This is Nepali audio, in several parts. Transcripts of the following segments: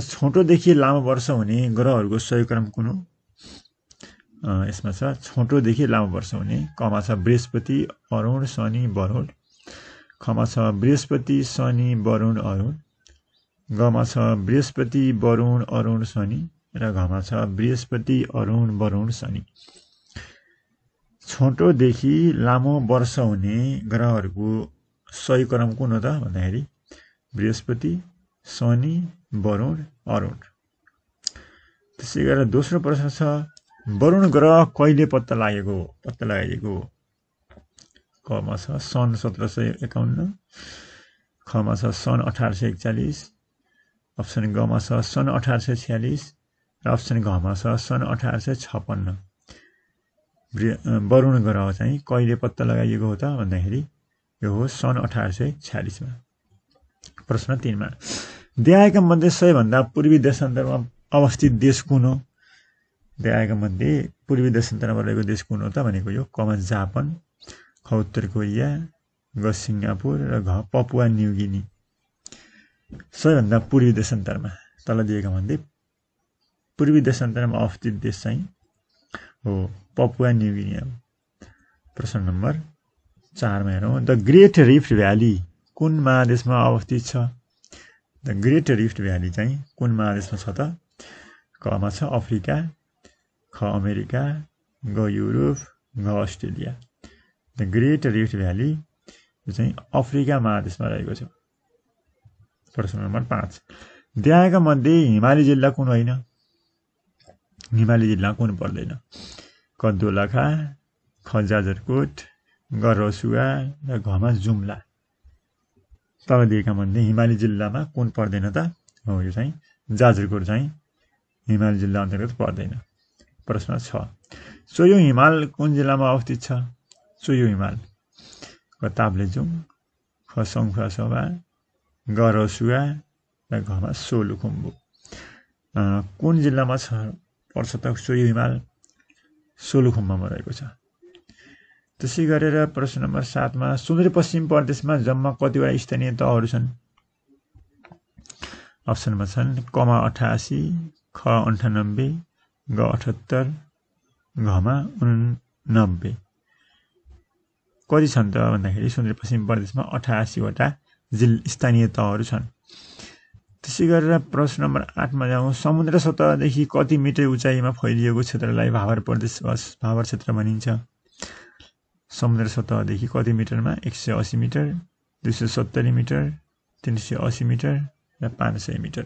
छोटोदेखि लामो वर्ष हुने ग्रहहरूको क्रम कुन हो यसमा छ छोटोदेखि लामो वर्ष हुने कमा छ बृहस्पति अरुण शनि वरुण खमा छ बृहस्पति शनि वरुण अरुण गमा छ बृहस्पति वरुण अरुण शनि र घमा छ बृहस्पति अरुण वरुण शनि छोटोदेखि लामो वर्ष हुने ग्रहहरूको सही क्रम कुन हो त भन्दाखेरि बृहस्पति शनि वरुण अरुण त्यसै गरेर दोस्रो प्रश्न छ वरुण ग्रह कहिले पत्ता लागेको पत्ता लगाइदिएको कमा छ सन् सत्र सय एकाउन्न खमा छ सन् अठार सय एकचालिस अप्सन गमा छ सन् अठार सय छ्यालिस र अप्सन घमा छ सन् अठार सय छपन्न वरुण ग्रह चाहिँ कहिले पत्ता लगाइएको हो त भन्दाखेरि यो हो सन् अठार सय छ्यालिसमा प्रश्न तिनमा देहायका मध्ये सबैभन्दा पूर्वी देशान्तरमा अवस्थित देश कुन हो देहायका मध्ये पूर्वी देशान्तरमा रहेको देश कुन हो त भनेको यो कमान जापान ख उत्तर कोरिया ग सिङ्गापुर र घ पपुवा न्युगिनी सबैभन्दा पूर्वी देशान्तरमा तल दिएका मध्ये पूर्वी देशान्तरमा अवस्थित देश चाहिँ हो पपुवा न्युगिनी अब प्रश्न नम्बर चारमा हेरौँ द ग्रेट रिफ्ट भ्याली कुन महादेशमा अवस्थित छ द ग्रेट रिफ्ट भ्याली चाहिँ कुन महादेशमा छ त कमा छ अफ्रिका ख अमेरिका ग युरोप ग Australia the great rift valley चाहिँ अफ्रिका महादेशमा रहेको छ प्रश्न नम्बर पाँच त्यहाँका मध्ये हिमाली जिल्ला कुन होइन हिमाली जिल्ला कुन पर्दैन क दोलखा ख जाजरकोट ग रसुवा र घमा जुम्ला तपाईँ दिएका भनेदेखि हिमाली जिल्लामा कुन पर्दैन त हो यो चाहिँ जाजरकोट चाहिँ हिमाली जिल्ला अन्तर्गत पर्दैन प्रश्न छ यो हिमाल कुन जिल्लामा अवस्थित छ सो यो हिमाल जाउँ खसङ खसोबा गरसुवा र घमा सोलुखुम्बु कुन जिल्लामा छ पर्छ त सोयो हिमाल सोलुखुम्बामा रहेको छ त्यसै गरेर प्रश्न नम्बर सातमा सुदूरपश्चिम प्रदेशमा जम्मा कतिवटा स्थानीय तहहरू छन् अप्सनमा छन् कमा अठासी ख अन्ठानब्बे ग अठहत्तर घमा उनानब्बे कति छन् त भन्दाखेरि सुदूरपश्चिम प्रदेशमा अठासीवटा जिल स्थानीय तहहरू छन् त्यसै गरेर प्रश्न नम्बर आठमा जाउँ समुद्र सतहदेखि कति मिटर उचाइमा फैलिएको क्षेत्रलाई भावर प्रदेश भावर क्षेत्र भनिन्छ समुद्र सतहदेखि कति मिटरमा एक सय असी मिटर दुई सय सत्तरी मिटर तिन सय असी मिटर र पाँच सय मिटर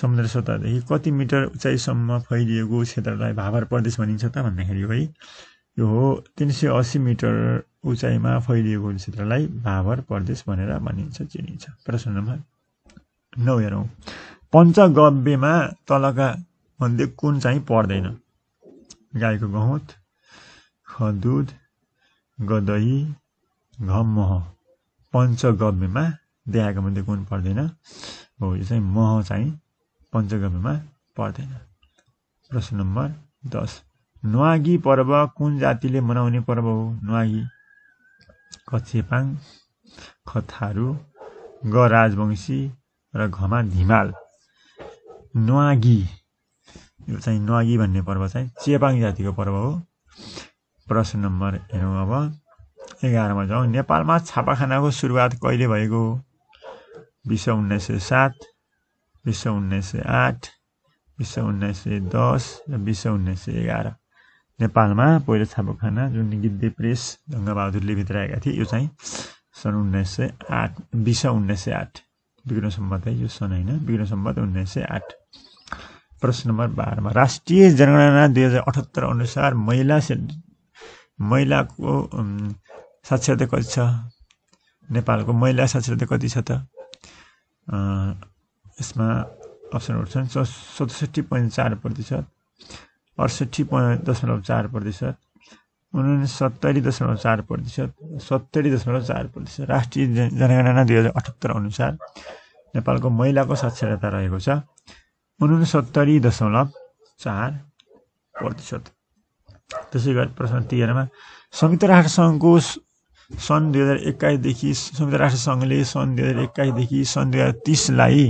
समुद्र सतहदेखि कति मिटर उचाइसम्म फैलिएको क्षेत्रलाई भाभर प्रदेश भनिन्छ त भन्दाखेरि है यो हो तिन सय असी मिटर उचाइमा फैलिएको क्षेत्रलाई भाभर प्रदेश भनेर भनिन्छ चिनिन्छ प्रश्न नम्बर नौ हेरौँ पञ्चगव्यमा तलका मध्ये कुन चाहिँ पर्दैन गाईको गहुँत खदुद गदई घमह पञ्चगव्यमा देहाको मध्ये गुण पर्दैन हो यो चाहिँ मह चाहिँ पञ्चगव्यमा पर्दैन प्रश्न नम्बर दस नुवागी पर्व कुन जातिले मनाउने पर्व हो नुवागी कछेपाङ खथारू ग राजवंशी र घमा धिमाल नुवागी यो चाहिँ नुवागी भन्ने पर्व चाहिँ चेपाङ जातिको पर्व हो प्रश्न नम्बर हेरौँ अब एघारमा जाउँ नेपालमा छापाखानाको सुरुवात कहिले भएको बिस उन्नाइस सय सात बिस उन्नाइस सय आठ बिस उन्नाइस सय दस र बिस उन्नाइस सय एघार नेपालमा पहिलो छापाखाना जुन गिद्धे प्रेस भित्र भित्राएका थिए यो चाहिँ सन् उन्नाइस सय आठ बिस उन्नाइस सय आठ विघ्न सम्बन्ध है यो सन् होइन विघ्न सम्बन्ध उन्नाइस सय आठ प्रश्न नम्बर बाह्रमा राष्ट्रिय जनगणना दुई हजार अठहत्तर अनुसार महिला महिलाको साक्षरता कति छ नेपालको महिला साक्षरता कति छ त यसमा अप्सन छन् स पोइन्ट चार प्रतिशत अठसट्ठी पोइन्ट दशमलव चार प्रतिशत उनसत्तरी दशमलव चार प्रतिशत सत्तरी दशमलव चार प्रतिशत राष्ट्रिय जनगणना दुई हजार अठहत्तर अनुसार नेपालको महिलाको साक्षरता रहेको छ उनसत्तरी दशमलव चार प्रतिशत त्यसै गरी प्रश्न तेह्रमा संयुक्त राष्ट्रसङ्घको सन् दुई हजार एक्काइसदेखि संयुक्त राष्ट्रसङ्घले सन् दुई हजार एक्काइसदेखि सन् दुई हजार तिसलाई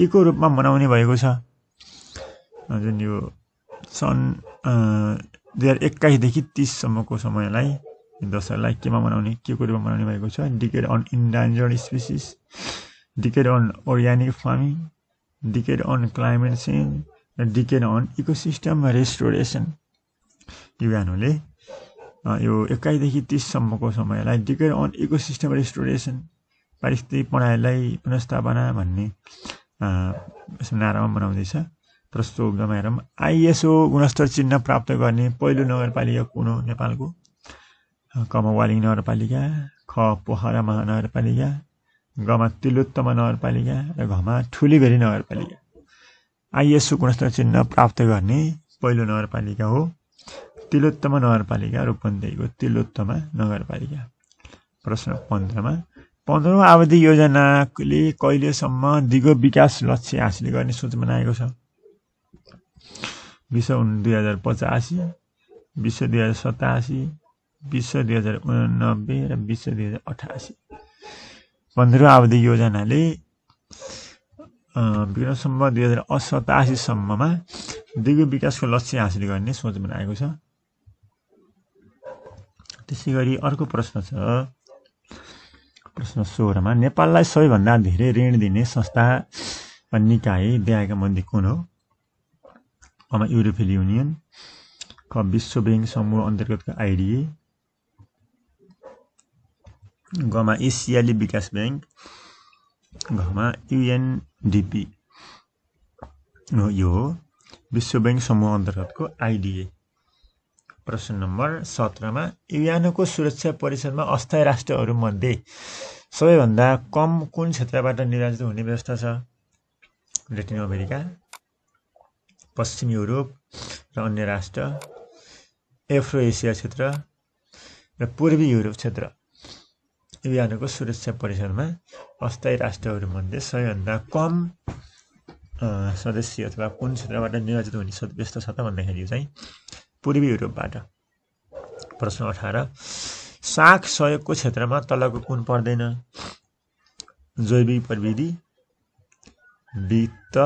के को रूपमा मनाउने भएको छ जुन यो सन् दुई हजार एक्काइसदेखि तिससम्मको समयलाई दसैँलाई केमा मनाउने के को रूपमा मनाउने भएको छ decade on endangered species decade on organic farming decade on climate change र डिकेड अन इकोसिस्टम रेस्टोरेसन युवानहरूले यो एक्काइसदेखि तिससम्मको समयलाई decade on ecosystem restoration पारिस्थितिक प्रणालीलाई पुनस्थापना भन्ने नारामा बनाउँदैछ प्रस्तो गमाएर आइएसओ गुणस्तर चिन्ह प्राप्त गर्ने पहिलो नगरपालिका कुन हो नेपालको कमा वालिङ नगरपालिका ख पोखरा महानगरपालिका गमा तिलोत्तमा नगरपालिका र घमा ठुलीघरी नगरपालिका आइएसओ गुणस्तर चिन्ह प्राप्त गर्ने पहिलो नगरपालिका हो तिलोत्तमा नगरपालिका रूपन्देहीको तिलोत्तमा नगरपालिका प्रश्न पन्ध्रमा पन्ध्रौँ अवधि योजनाले कहिलेसम्म दिगो विकास लक्ष्य हासिल गर्ने सोच बनाएको छ विश्व दुई हजार पचासी विश्व दुई हजार सतासी विश्व दुई हजार उनानब्बे र विश्व दुई हजार अठासी पन्ध्रौँ अवधि योजनाले विक्रमसम्म दुई हजार सतासीसम्ममा दिगो विकासको लक्ष्य हासिल गर्ने सोच बनाएको छ त्यसै गरी अर्को प्रश्न छ प्रश्न सोह्रमा नेपाललाई सबैभन्दा धेरै ऋण दिने संस्था वा निकाय ब्याएका मध्ये कुन हो अमा युरोपियन युनियन क विश्व ब्याङ्क समूह अन्तर्गतको आइडिए गमा एसियाली विकास ब्याङ्क घमा युएनडिपी यो हो विश्व ब्याङ्क समूह अन्तर्गतको आइडिए प्रश्न नम्बर सत्रमा युयानोको सुरक्षा परिषदमा अस्थायी राष्ट्रहरूमध्ये सबैभन्दा कम कुन क्षेत्रबाट निर्वाचित हुने व्यवस्था छ ल्याटिन अमेरिका पश्चिम युरोप र अन्य राष्ट्र एफ्रो एसिया क्षेत्र र पूर्वी युरोप क्षेत्र युयानोको सुरक्षा परिषदमा अस्थायी राष्ट्रहरूमध्ये सबैभन्दा कम सदस्य अथवा कुन क्षेत्रबाट निर्वाचित हुने व्यवस्था छ त भन्दाखेरि चाहिँ पूर्वी युरोपबाट प्रश्न अठार साग सहयोगको क्षेत्रमा तलको कुन पर्दैन जैविक प्रविधि वित्त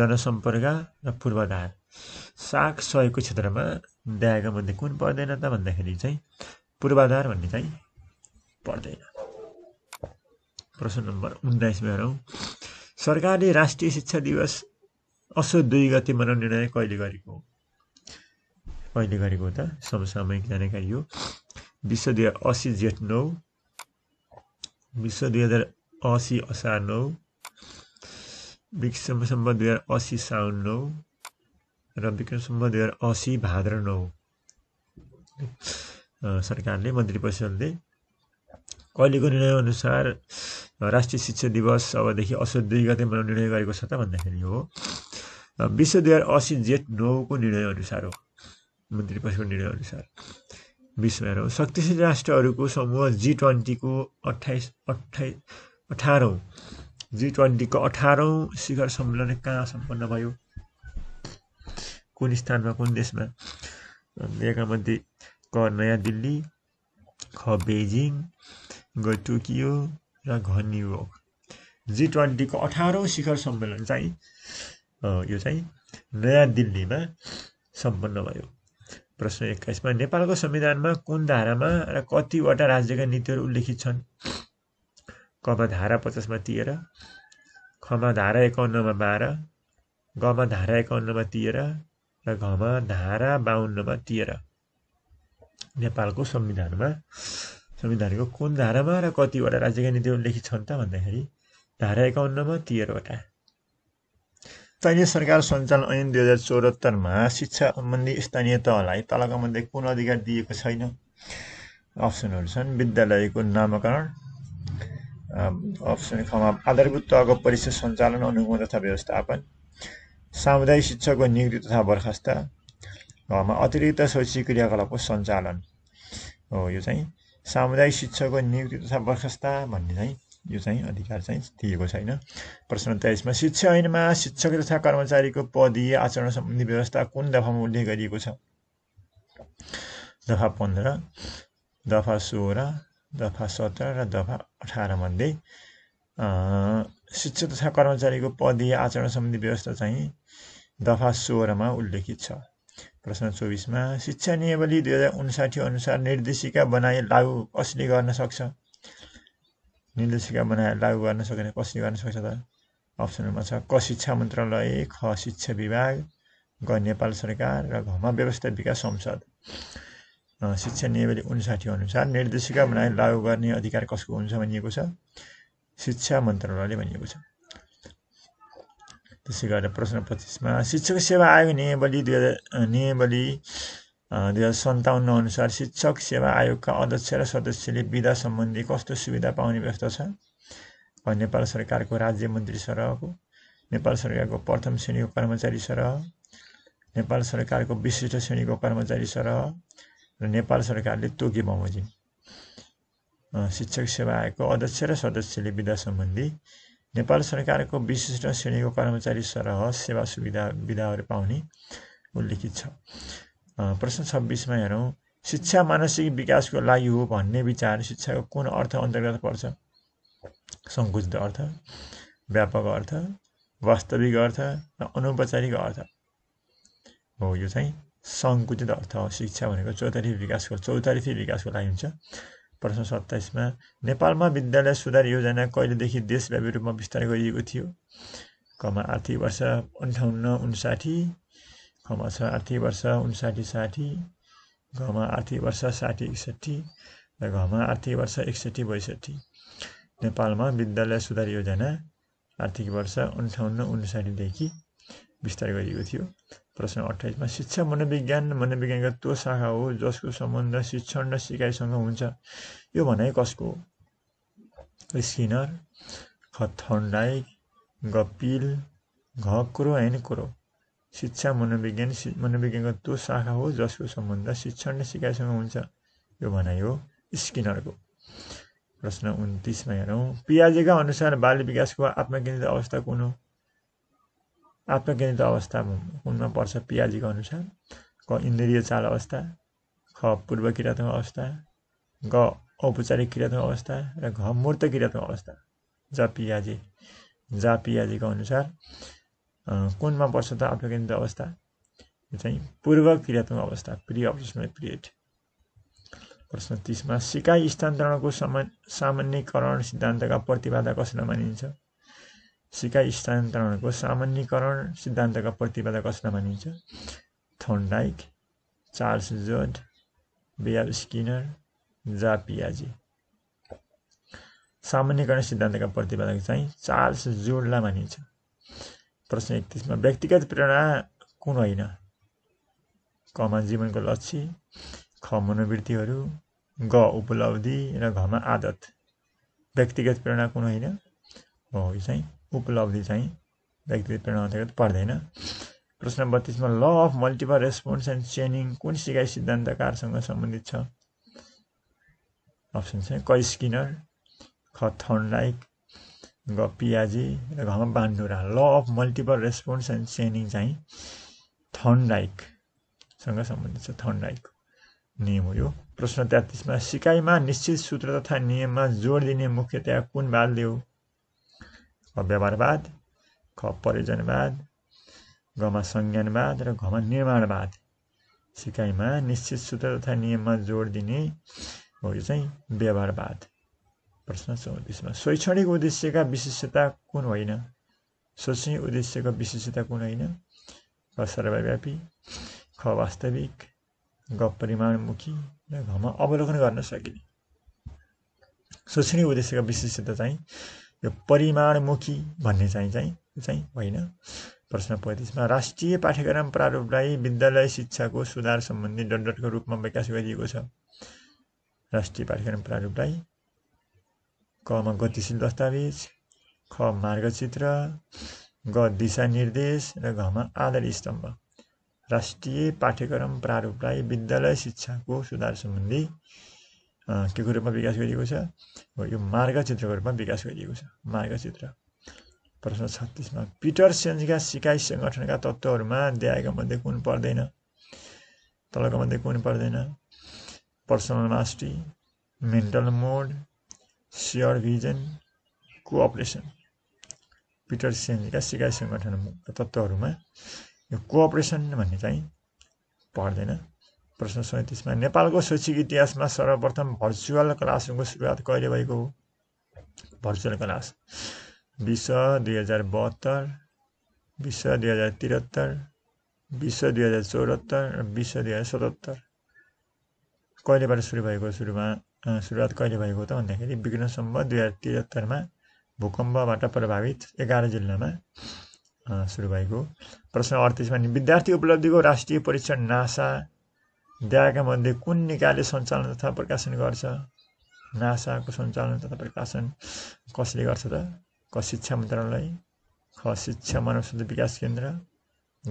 जनसम्पर्क र पूर्वाधार साग सहयोगको क्षेत्रमा दिएका मध्ये कुन पर्दैन त भन्दाखेरि चाहिँ पूर्वाधार भन्ने चाहिँ पर्दैन प्रश्न नम्बर उन्नाइसमा हेरौँ सरकारले राष्ट्रिय शिक्षा दिवस असो दुई गते मनाउने निर्णय कहिले गरेको हो अहिले गरेको त समसामयिक जानकारी हो विश्व दुई हजार असी जेठ नौ विश्व दुई हजार असी असार नौ विक्रमसम्म दुई हजार असी साउन नौ र विक्रमसम्म दुई हजार असी भाद्र नौ सरकारले मन्त्री परिषदले अहिलेको निर्णयअनुसार राष्ट्रिय शिक्षा दिवस अबदेखि असोज दुई गते मनाउने निर्णय गरेको छ त भन्दाखेरि हो विश्व दुई हजार असी जेठ नौको निर्णयअनुसार हो मन्त्री पक्षको निर्णयअनुसार विश्वमा रह शक्तिशील राष्ट्रहरूको समूह जी ट्वेन्टीको अठाइस अठाइस अठारौँ जी ट्वेन्टीको अठारौँ शिखर सम्मेलन कहाँ सम्पन्न भयो कुन स्थानमा कुन देशमा यहाँका मध्ये क नयाँ दिल्ली ख बेजिङ ग टोकियो र घ न्युयोर्क जी ट्वेन्टीको अठारौँ शिखर सम्मेलन चाहिँ यो चाहिँ नयाँ दिल्लीमा सम्पन्न भयो प्रश्न एक्काइसमा नेपालको संविधानमा कुन धारामा र कतिवटा राज्यका नीतिहरू उल्लेखित छन् कमा धारा पचासमा तिएर खमा धारा एकाउन्नमा बाह्र गमा धारा एकाउन्नमा तिएर र घमा धारा बाहन्नमा तिएर नेपालको संविधानमा संविधानको कुन धारामा र कतिवटा राज्यका नीतिहरू उल्लेखित छन् त भन्दाखेरि धारा एकाउन्नमा तेह्रवटा स्थानीय सरकार सञ्चालन ऐन दुई हजार चौहत्तरमा शिक्षा सम्बन्धी स्थानीय तहलाई तलका मध्ये कुन अधिकार दिएको छैन अप्सनहरू छन् विद्यालयको नामकरण अप्सन खमा आधारभूत तहको परिषद सञ्चालन अनुगमन तथा व्यवस्थापन सामुदायिक शिक्षकको नियुक्ति तथा बर्खास्त घमा अतिरिक्त शैक्षिक क्रियाकलापको सञ्चालन हो यो चाहिँ सामुदायिक शिक्षाको नियुक्ति तथा बर्खास्त भन्ने चाहिँ यो चाहिँ अधिकार चाहिँ दिएको छैन प्रश्न तेइसमा शिक्षा ऐनमा शिक्षक तथा कर्मचारीको पदीय आचरण सम्बन्धी व्यवस्था कुन दफामा उल्लेख गरिएको छ दफा पन्ध्र दफा सोह्र दफा सत्र र दफा अठारमध्ये शिक्षक तथा कर्मचारीको पदीय आचरण सम्बन्धी व्यवस्था चाहिँ दफा सोह्रमा उल्लेखित छ प्रश्न चौबिसमा शिक्षा नियमावली दुई हजार उन्साठी अनुसार निर्देशिका बनाए लागू कसले गर्न सक्छ निर्देशिका बनाएर लागू गर्न सकिने कसरी गर्न सक्छ त अप्सन नम्बर छ क शिक्षा मन्त्रालय ख शिक्षा विभाग ग नेपाल सरकार र घमा व्यवस्था विकास संसद शिक्षा नियमावली उन्साठी अनुसार निर्देशिका बनाएर लागू गर्ने अधिकार कसको हुन्छ भनिएको छ शिक्षा मन्त्रालयले भनिएको छ त्यसै गरेर प्रश्न पच्चिसमा शिक्षक सेवा आयोग नियमावली दुई हजार नियमावली दुई हजार अनुसार शिक्षक सेवा आयोगका अध्यक्ष र सदस्यले विधा सम्बन्धी कस्तो सुविधा पाउने व्यवस्था छ नेपाल सरकारको राज्य मन्त्री सरहको नेपाल सरकारको प्रथम श्रेणीको कर्मचारी सरह नेपाल सरकारको विशिष्ट श्रेणीको कर्मचारी सरह र नेपाल सरकारले तोके बमोजिम शिक्षक सेवा आयोगको अध्यक्ष र सदस्यले विधा सम्बन्धी नेपाल सरकारको विशिष्ट श्रेणीको कर्मचारी सरह सेवा सुविधा विधाहरू पाउने उल्लेखित छ प्रश्न छब्बिसमा हेरौँ शिक्षा मानसिक विकासको लागि हो भन्ने विचार शिक्षाको कुन अर्थ अन्तर्गत पर्छ सङ्कुचित अर्थ व्यापक अर्थ वास्तविक अर्थ र अनौपचारिक अर्थ हो यो चाहिँ सङ्कुचित अर्थ हो शिक्षा भनेको चौतर्फी विकासको चौतर्फी विकासको लागि हुन्छ प्रश्न सत्ताइसमा नेपालमा विद्यालय सुधार योजना कहिलेदेखि देशव्यापी रूपमा विस्तार गरिएको थियो कमा आर्थिक वर्ष अन्ठाउन्न उन्साठी घमा छ आर्थिक वर्ष उन्साठी साठी घमा आर्थिक वर्ष साठी एकसट्ठी र घमा आर्थिक वर्ष एकसट्ठी बैसठी नेपालमा विद्यालय सुधार योजना आर्थिक वर्ष अन्ठाउन्न उन्साठीदेखि विस्तार गरिएको थियो प्रश्न अठाइसमा शिक्षा मनोविज्ञान मनोविज्ञानको त्यो शाखा हो जसको सम्बन्ध शिक्षण र सिकाइसँग हुन्छ यो भनाइ कसको हो स्किनर खथन्डाइक गपिल घक्रो होइन कुरो शिक्षा मनोविज्ञान मनोविज्ञानको त्यो शाखा हो जसको सम्बन्ध शिक्षण र सिकाइसँग हुन्छ यो भनाइ हो स्किनरको प्रश्न उन्तिसमा हेरौँ पियाजेका अनुसार बाल विकासको आत्मकेन्द्रित अवस्था कुन हो आत्मकेन्द्रित अवस्था कुनमा पर्छ पियाजीको अनुसार क इन्द्रिय चाल अवस्था ख पूर्व क्रियात्मक अवस्था ग औपचारिक क्रियात्मक अवस्था र घ मूर्त क्रियात्मक अवस्था जा पियाजे जा पियाजीको अनुसार कुनमा पर्छ त केन्द्र अवस्था यो चाहिँ पूर्व क्रियात्मक अवस्था प्रिय अप्रेसनल पिरियड प्रश्न तिसमा सिकाइ स्थानान्तरणको सामा सामान्यकरण सिद्धान्तका प्रतिवादा कसलाई मानिन्छ सिकाइ स्थानान्तरणको सामान्यकरण सिद्धान्तका प्रतिवादा कसलाई मानिन्छ थन्डाइक चार्ल्स जोड बेयर स्किनर जा पियाजी सामान्यकरण सिद्धान्तका प्रतिवादक चाहिँ चार्ल्स जोडलाई मानिन्छ प्रश्न एकतिसमा व्यक्तिगत प्रेरणा कुन होइन कमा जीवनको लक्ष्य ख मनोवृत्तिहरू ग उपलब्धि र घमा आदत व्यक्तिगत प्रेरणा कुन होइन हो यो चाहिँ उपलब्धि चाहिँ व्यक्तिगत प्रेरणा अन्तर्गत पर्दैन प्रश्न बत्तिसमा law of multiple response and chaining कुन सिकाइ सिद्धान्तकारसँग सम्बन्धित छ अप्सन चाहिँ क स्किनर ख थन लाइक ग पियाजी र घ Bandura law of multiple response and chaining चाहिँ थन्डाइकसँग राइकसँग सम्बन्धित छ थन्डाइक नियम हो यो प्रश्न तेत्तिसमा सिकाइमा निश्चित सूत्र तथा नियममा जोड दिने मुख्यतया कुन वादले हो ख व्यवहारवाद ख परिजनवाद घमा संज्ञानवाद र घमा निर्माणवाद सिकाइमा निश्चित सूत्र तथा नियममा जोड दिने हो यो चाहिँ व्यवहारवाद प्रश्न चौतिसमा शैक्षणिक उद्देश्यका विशेषता कुन होइन शैक्षणिक उद्देश्यका विशेषता कुन होइन क सर्वव्यापी ख वास्तविक ग परिमाणमुखी र घमा अवलोकन गर्न सकिने शैक्षणिक उद्देश्यका विशेषता चाहिँ यो परिमाणमुखी भन्ने चाहिँ चाहिँ चाहिँ होइन प्रश्न पैँतिसमा राष्ट्रिय पाठ्यक्रम प्रारूपलाई विद्यालय शिक्षाको सुधार सम्बन्धी डटको रूपमा विकास गरिएको छ राष्ट्रिय पाठ्यक्रम प्रारूपलाई कमा गतिशील दस्तावेज ख मार्गचित्र ग दिशानिर्देश र घमा आधार स्तम्भ राष्ट्रिय पाठ्यक्रम प्रारूपलाई विद्यालय शिक्षाको सुधार सम्बन्धी के को रूपमा विकास गरिएको छ यो मार्गचित्रको रूपमा विकास गरिएको छ मार्गचित्र प्रश्न छत्तिसमा पिटर सेन्जका सिकाइ सङ्गठनका तत्त्वहरूमा द्याएका मध्ये कुन पर्दैन तलको मध्ये कुन पर्दैन personal mastery mental model shared vision cooperation Peter सेन्जीका सिकाइ सङ्गठन तत्त्वहरूमा यो कोअपरेसन भन्ने चाहिँ पर्दैन प्रश्न सैँतिसमा नेपालको शैक्षिक इतिहासमा सर्वप्रथम भर्चुअल क्लासरुमको सुरुवात कहिले भएको हो भर्चुअल क्लास बिस दुई हजार बहत्तर बिस दुई हजार त्रिहत्तर बिस दुई हजार चौहत्तर र बिस दुई हजार सतहत्तर कहिलेबाट सुरु भएको सुरुमा सुरुवात कहिले भएको त भन्दाखेरि विक्रमसम्म दुई हजार त्रिहत्तरमा भूकम्पबाट प्रभावित एघार जिल्लामा सुरु भएको प्रश्न अडतिसमा विद्यार्थी उपलब्धिको राष्ट्रिय परीक्षण नासा द्याएका मध्ये कुन निकायले सञ्चालन तथा प्रकाशन गर्छ नासाको सञ्चालन तथा प्रकाशन कसले गर्छ त क शिक्षा मन्त्रालय ख शिक्षा मानव सुध विकास केन्द्र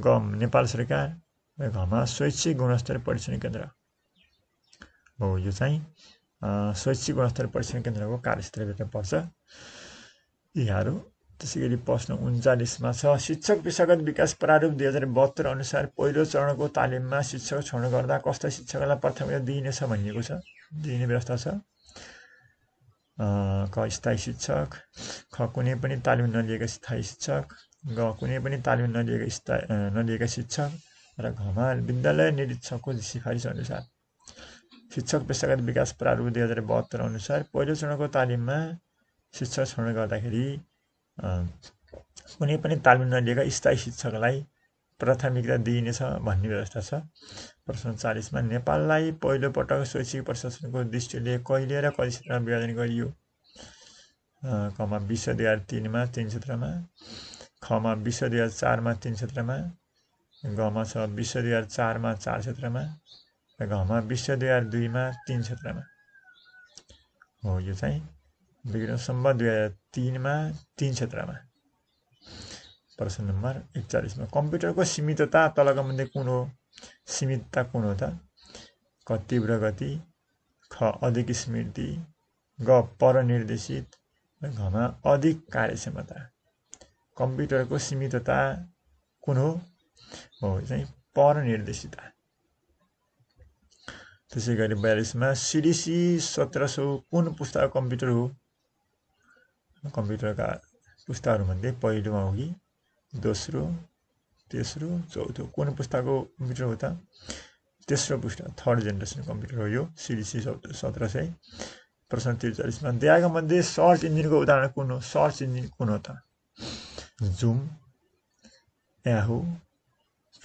ग नेपाल सरकार र घमा शैक्षिक गुणस्तर परीक्षण केन्द्र हो यो चाहिँ शैक्षिक गुणस्तर परीक्षण केन्द्रको कार्यक्षेत्र भेट्न पर्छ यीहरू त्यसै गरी प्रश्न उन्चालिसमा छ शिक्षक पेसागत विकास प्रारूप दुई हजार बहत्तर अनुसार पहिलो चरणको तालिममा शिक्षक छोड्न गर्दा कस्ता शिक्षकलाई प्राथमिकता दिइनेछ भनिएको छ दिइने व्यवस्था छ क स्थायी शिक्षक ख कुनै पनि तालिम नलिएका स्थायी शिक्षक ग कुनै पनि तालिम नलिएका स्थायी नलिएका शिक्षक र घमा विद्यालय निरीक्षकको सिफारिस अनुसार शिक्षक पेसागत विकास प्रारूप दुई हजार बहत्तर अनुसार पहिलो चरणको तालिममा शिक्षक छनौट गर्दाखेरि कुनै पनि तालिम नलिएका स्थायी शिक्षकलाई प्राथमिकता दिइनेछ भन्ने व्यवस्था छ प्रश्न चालिसमा नेपाललाई पहिलोपटक शैक्षिक प्रशासनको दृष्टिले कहिले र कति क्षेत्रमा विभाजन गरियो खमा विश्व दुई हजार तिनमा तिन क्षेत्रमा खमा विश्व दुई हजार चारमा तिन क्षेत्रमा गमा छ विश्व दुई हजार चारमा चार क्षेत्रमा र घमा विश्व दुई हजार दुईमा तिन क्षेत्रमा हो यो चाहिँ विक्रमसम्म दुई हजार तिनमा तिन क्षेत्रमा प्रश्न नम्बर एकचालिसमा कम्प्युटरको सीमितता तलका मध्ये कुन हो सीमितता कुन हो त क तीव्र गति ख अधिक स्मृति ग परनिर्देशित र घमा अधिक कार्यक्षमता कम्प्युटरको सीमितता कुन हो हो चाहिँ परनिर्देशिता त्यसै गरी बयालिसमा सिडिसी सत्र सौ कुन पुस्ता कम्प्युटर हो कम्प्युटरका पुस्ताहरूमध्ये पहिलोमा हो कि दोस्रो तेस्रो चौथो कुन पुस्ताको कम्प्युटर हो त तेस्रो पुस्ता थर्ड जेनेरेसन कम्प्युटर हो यो सिडिसी सत्र सय प्रश्न त्रिचालिसमा दिएका मध्ये सर्च इन्जिनको उदाहरण कुन हो सर्च इन्जिन कुन हो त Zoom Yahoo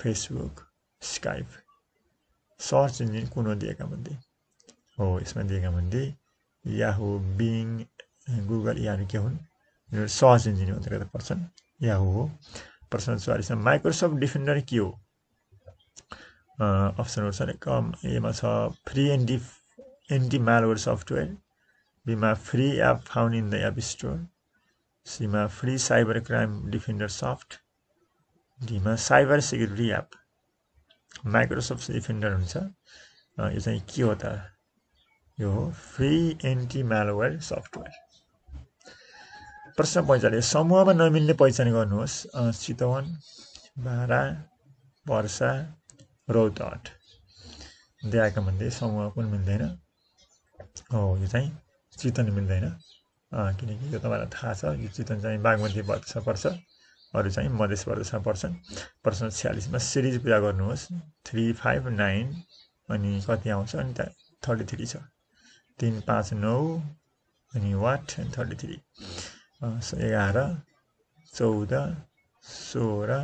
Facebook Skype search engine कुन हो मध्ये हो यसमा दिएका या याहु बिङ गुगल यहाँहरू के हुन् सर्च इन्जिन अन्तर्गत पर्छन् याहु हो प्रश्न चौवालिसमा माइक्रोसफ्ट डिफेन्डर के हो अप्सनहरू छ कम एमा छ free anti anti malware software बिमा free app found in the app store सीमा free cyber crime defender soft डीमा cyber security app Microsoft Defender हुन्छ यो चाहिँ के हो त यो हो फ्री एन्टी म्यालवेयर सफ्टवेयर प्रश्न पैँचालिस समूहमा नमिल्ने पहिचान गर्नुहोस् चितवन भाँडा वर्षा रौतहट हुँदै आएको भन्दै समूह कुन मिल्दैन हो यो चाहिँ चितन मिल्दैन किनकि यो तपाईँलाई थाहा छ यो चितन चाहिँ बागमती वर्ष पर्छ अरू चाहिँ मधेस प्रदेशमा पर्छन् प्रश्न छ्यालिसमा सिरिज पूजा गर्नुहोस् थ्री फाइभ नाइन अनि कति आउँछ अनि त थर्टी थ्री छ तिन पाँच नौ अनि वाट अनि थर्टी थ्री एघार चौध सोह्र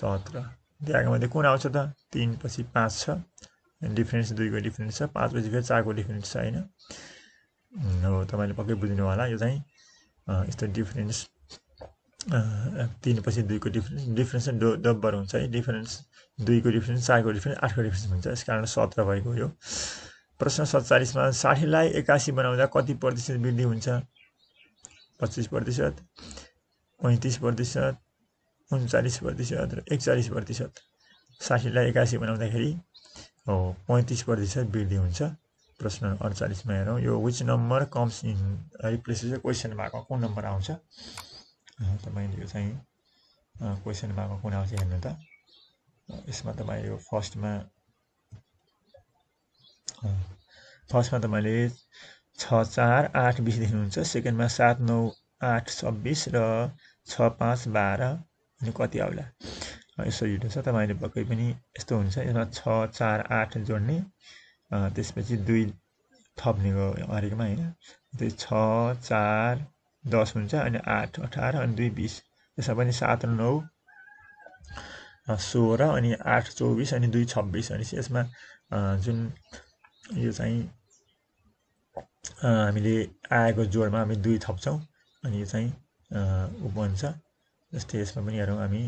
सत्र त्यहाँको मध्ये कुन आउँछ त तिन पछि पाँच छ डिफ्रेन्स दुईको डिफ्रेन्स छ पाँच पछि फेरि चारको डिफ्रेन्स छ होइन हो तपाईँले पक्कै बुझ्नु होला यो चाहिँ यस्तो डिफ्रेन्स तिन पछि दुईको डिफ्रेन्स डिफ्रेन्स डो डब्बर हुन्छ है डिफरेन्स दुईको डिफ्रेन्स चारको डिफ्रेन्स आठको डिफ्रेन्स हुन्छ यस कारण सत्र भएको यो प्रश्न सत्तालिसमा साठीलाई एकासी बनाउँदा कति प्रतिशत वृद्धि हुन्छ पच्चिस प्रतिशत पैँतिस प्रतिशत उन्चालिस प्रतिशत र एकचालिस प्रतिशत साठीलाई एकासी बनाउँदाखेरि हो पैँतिस प्रतिशत वृद्धि हुन्छ प्रश्न अडचालिसमा हेरौँ यो which number comes in replace क्वेसनमा भएको कुन नम्बर आउँछ तपाईँले यो चाहिँ क्वेसन भएको कुन आउँछ हेर्नु त यसमा तपाईँ यो फर्स्टमा फर्स्टमा तपाईँले छ चार आठ बिस देख्नुहुन्छ सेकेन्डमा सात नौ आठ छब्बिस र छ पाँच बाह्र अनि कति आउला यसरी छ तपाईँले पक्कै पनि यस्तो हुन्छ यसमा छ चार आठ जोड्ने त्यसपछि दुई थप्ने हरेकमा होइन त्यही छ चार दस हुन्छ अनि आठ अठार अनि दुई बिस त्यसो पनि सात र नौ सोह्र अनि आठ चौबिस अनि दुई छब्बिस अनि यसमा जुन यो चाहिँ हामीले आएको जोडमा हामी दुई थप्छौँ अनि यो चाहिँ ऊ बन्छ जस्तै यसमा पनि हेरौँ हामी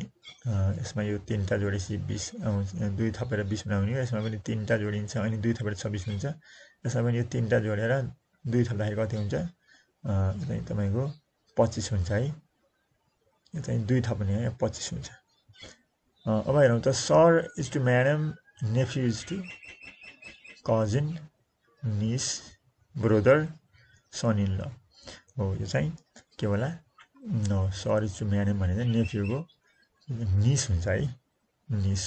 यसमा यो तिनवटा जोडेपछि बिस आउँछ दुई थपेर बिस बनाउने हो यसमा पनि तिनवटा जोडिन्छ अनि दुई थपेर छब्बिस हुन्छ यसमा पनि यो तिनवटा जोडेर दुई थप्दाखेरि कति हुन्छ चाहिँ तपाईँको पच्चिस हुन्छ है यो चाहिँ दुई थप्ने भने है पच्चिस हुन्छ अब हेरौँ त sir is to madam nephew is to cousin niece brother son in law हो यो चाहिँ के होला सर इज टु म्याडम भने चाहिँ नेफ्युको निस हुन्छ है निस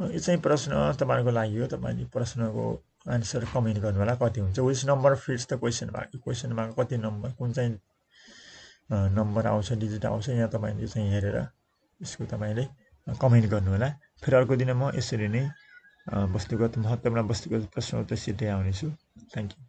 यो चाहिँ प्रश्न तपाईँहरूको लागि हो तपाईँले प्रश्नको आन्सर कमेन्ट गर्नु होला कति हुन्छ which number fits the question भएको क्वेसन कति नम्बर कुन चाहिँ नम्बर आउँछ डिजिट आउँछ यहाँ तपाईँले चाहिँ हेरेर यसको तपाईँले कमेन्ट गर्नु होला फेरि अर्को दिन म यसरी नै वस्तुगत महत्त्वपूर्ण वस्तुगत प्रश्न त सिधै आउनेछु थ्याङ्क यू